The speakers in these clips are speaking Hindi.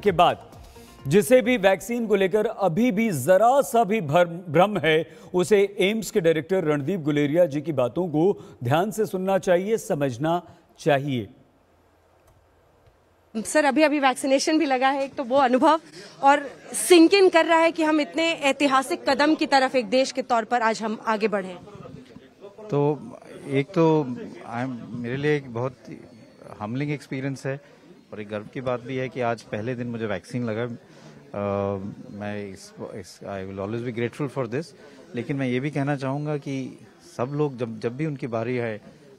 के बाद जिसे भी वैक्सीन को लेकर अभी भी जरा सा भी भ्रम है उसे एम्स के डायरेक्टर रणदीप गुलेरिया जी की बातों को ध्यान से सुनना चाहिए समझना चाहिए सर अभी अभी वैक्सीनेशन भी लगा है एक तो वो अनुभव और सिंक इन कर रहा है कि हम इतने ऐतिहासिक कदम की तरफ एक देश के तौर पर आज हम आगे बढ़े तो एक तो मेरे लिए एक बहुत हमलिंग एक्सपीरियंस है और एक गर्व की बात भी है कि आज पहले दिन मुझे वैक्सीन लगा Uh, मैं I will always be grateful for this लेकिन मैं ये भी कहना चाहूँगा कि सब लोग जब जब भी उनकी बारी है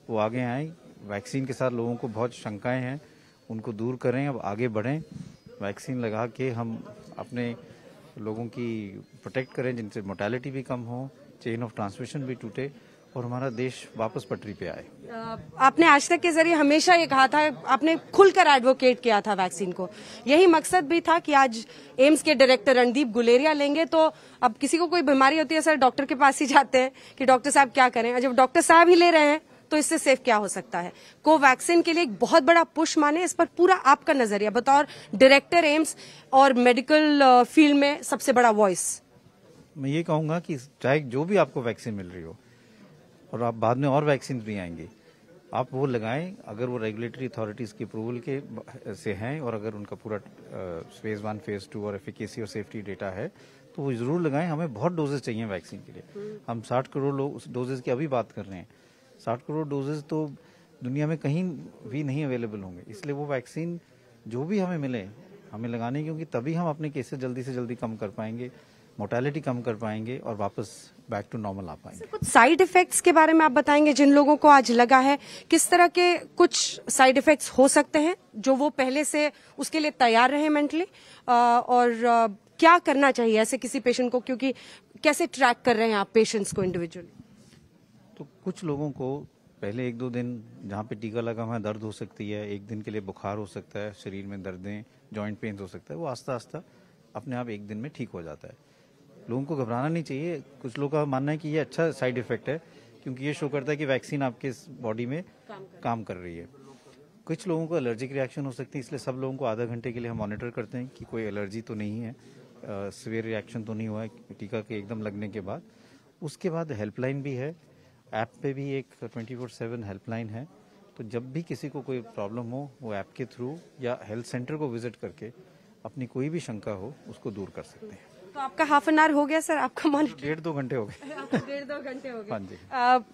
वो आगे आए वैक्सीन के साथ लोगों को बहुत शंकाएं हैं उनको दूर करें अब आगे बढ़ें वैक्सीन लगा के हम अपने लोगों की प्रोटेक्ट करें जिनसे मोटेलिटी भी कम हो चेन ऑफ ट्रांसमिशन भी टूटे और हमारा देश वापस पटरी पे आए आपने आज तक के जरिए हमेशा ये कहा था आपने खुलकर एडवोकेट किया था वैक्सीन को यही मकसद भी था कि आज एम्स के डायरेक्टर रणदीप गुलेरिया लेंगे तो अब किसी को कोई बीमारी होती है सर डॉक्टर के पास ही जाते हैं कि डॉक्टर साहब क्या करें जब डॉक्टर साहब ही ले रहे हैं तो इससे सेफ क्या हो सकता है कोवैक्सीन के लिए एक बहुत बड़ा पुश माने इस पर पूरा आपका नजरिया बतौर डायरेक्टर एम्स और मेडिकल फील्ड में सबसे बड़ा वॉइस मैं ये कहूंगा कि चाहे जो भी आपको वैक्सीन मिल रही हो और आप बाद में और वैक्सीन भी आएंगी आप वो लगाएं अगर वो रेगुलेटरी अथॉरिटीज की अप्रूवल के से हैं और अगर उनका पूरा फेज वन फेज टू और एफिकेसी और सेफ्टी डेटा है तो वो जरूर लगाएं हमें बहुत डोजेज चाहिए वैक्सीन के लिए हम्म। हम 60 करोड़ लोग उस डोजेज की अभी बात कर रहे हैं 60 करोड़ डोजेज तो दुनिया में कहीं भी नहीं अवेलेबल होंगे इसलिए वो वैक्सीन जो भी हमें मिले हमें लगाने क्योंकि तभी हम अपने केसेस जल्दी से जल्दी कम कर पाएंगे मोटेलिटी कम कर पाएंगे और वापस बैक टू नॉर्मल आ पाएंगे कुछ साइड इफेक्ट्स के बारे में आप बताएंगे जिन लोगों को आज लगा है किस तरह के कुछ साइड इफेक्ट्स हो सकते हैं जो वो पहले से उसके लिए तैयार रहे मेंटली और आ, क्या करना चाहिए ऐसे किसी पेशेंट को क्योंकि कैसे ट्रैक कर रहे हैं आप पेशेंट्स को इंडिविजुअली तो कुछ लोगों को पहले एक दो दिन जहाँ पे टीका लगा हुआ है दर्द हो सकती है एक दिन के लिए बुखार हो सकता है शरीर में दर्दें जॉइंट पेन हो सकता है वो आस्ता आस्ता अपने आप एक दिन में ठीक हो जाता है लोगों को घबराना नहीं चाहिए कुछ लोगों का मानना है कि ये अच्छा साइड इफेक्ट है क्योंकि ये शो करता है कि वैक्सीन आपके बॉडी में काम कर, रही है कुछ लोगों को एलर्जिक रिएक्शन हो सकती है इसलिए सब लोगों को आधा घंटे के लिए हम मॉनिटर करते हैं कि कोई एलर्जी तो नहीं है सवेर रिएक्शन तो नहीं हुआ है टीका के एकदम लगने के बाद उसके बाद हेल्पलाइन भी है ऐप पे भी एक ट्वेंटी फोर सेवन हेल्पलाइन है तो जब भी किसी को कोई प्रॉब्लम हो वो ऐप के थ्रू या हेल्थ सेंटर को विजिट करके अपनी कोई भी शंका हो उसको दूर कर सकते हैं तो आपका हाफ एन आवर हो गया सर आपका मन डेढ़ दो घंटे हो गए डेढ़ दो घंटे हो गए हाँ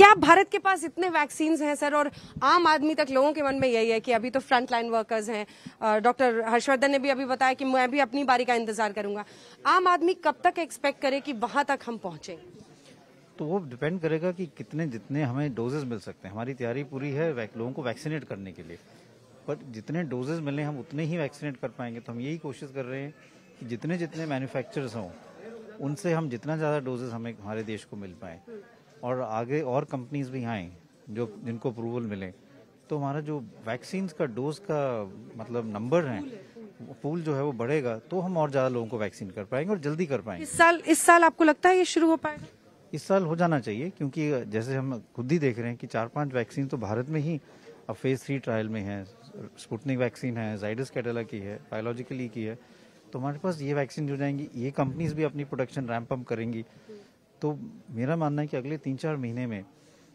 क्या भारत के पास इतने वैक्सीन हैं सर और आम आदमी तक लोगों के मन में यही है कि अभी तो फ्रंट लाइन वर्कर्स हैं डॉक्टर हर्षवर्धन ने भी अभी बताया कि मैं भी अपनी बारी का इंतजार करूंगा आम आदमी कब तक एक्सपेक्ट करे कि वहां तक हम पहुंचे तो वो डिपेंड करेगा कि कितने जितने हमें डोजेज मिल सकते हैं हमारी तैयारी पूरी है लोगों को वैक्सीनेट करने के लिए पर जितने डोजेज मिले हम उतने ही वैक्सीनेट कर पाएंगे तो हम यही कोशिश कर रहे हैं कि जितने जितने मैन्युफैक्चरर्स हों उनसे हम जितना ज़्यादा डोजेस हमें हमारे देश को मिल पाए और आगे और कंपनीज भी आएँ जो जिनको अप्रूवल मिले तो हमारा जो वैक्सीन का डोज का मतलब नंबर है पूल जो है वो बढ़ेगा तो हम और ज़्यादा लोगों को वैक्सीन कर पाएंगे और जल्दी कर पाएंगे इस साल इस साल आपको लगता है ये शुरू हो पाएगा इस साल हो जाना चाहिए क्योंकि जैसे हम खुद ही देख रहे हैं कि चार पांच वैक्सीन तो भारत में ही अब फेज थ्री ट्रायल में है स्पुटनिक वैक्सीन है जाइडस कैटेला की है बायोलॉजिकली की है तुम्हारे पास ये वैक्सीन जो जाएंगी ये कंपनीज भी अपनी प्रोडक्शन रैम्प अप करेंगी तो मेरा मानना है कि अगले तीन चार महीने में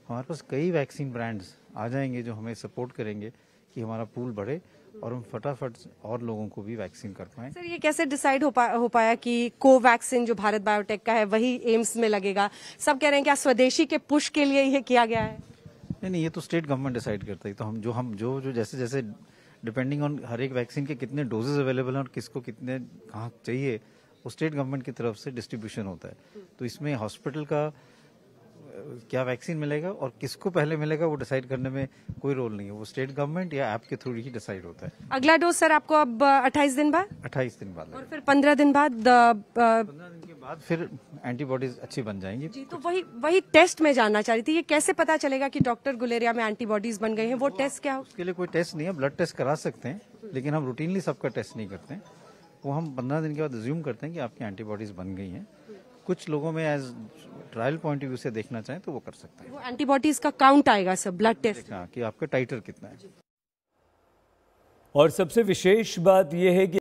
हमारे पास कई वैक्सीन ब्रांड्स आ जाएंगे जो हमें सपोर्ट करेंगे कि हमारा पूल बढ़े और हम फटाफट और लोगों को भी वैक्सीन कर पाए सर ये कैसे डिसाइड हो, पा, हो पाया कि कोवैक्सीन जो भारत बायोटेक का है वही एम्स में लगेगा सब कह रहे हैं क्या स्वदेशी के पुश के लिए ये किया गया है नहीं नहीं ये तो स्टेट गवर्नमेंट डिसाइड करता है तो हम जो हम जो जो जैसे जैसे डिपेंडिंग ऑन हर एक वैक्सीन के कितने डोजेज अवेलेबल हैं और किसको कितने कहाँ चाहिए वो स्टेट गवर्नमेंट की तरफ से डिस्ट्रीब्यूशन होता है तो इसमें हॉस्पिटल का क्या वैक्सीन मिलेगा और किसको पहले मिलेगा वो डिसाइड करने में कोई रोल नहीं है वो स्टेट गवर्नमेंट या ऐप के थ्रू ही डिसाइड होता है अगला डोज सर आपको अब 28 दिन बाद 28 दिन बाद और फिर 15 दिन बाद 15 दिन बाद फिर एंटीबॉडीज अच्छी बन जाएंगी जी तो वही वही टेस्ट में जानना चाह रही थी ये कैसे पता चलेगा कि डॉक्टर गुलेरिया में एंटीबॉडीज बन गई हैं वो टेस्ट क्या हो उसके लिए कोई टेस्ट नहीं है ब्लड टेस्ट करा सकते हैं लेकिन हम रूटीनली सबका टेस्ट नहीं करते हैं वो हम पंद्रह दिन के बाद रिज्यूम करते हैं कि आपकी एंटीबॉडीज बन गई हैं कुछ लोगों में as trial point of view से देखना चाहें तो वो कर सकते हैं वो एंटीबॉडीज का काउंट आएगा सर ब्लड टेस्ट हाँ कि आपका टाइटर कितना है और सबसे विशेष बात यह है कि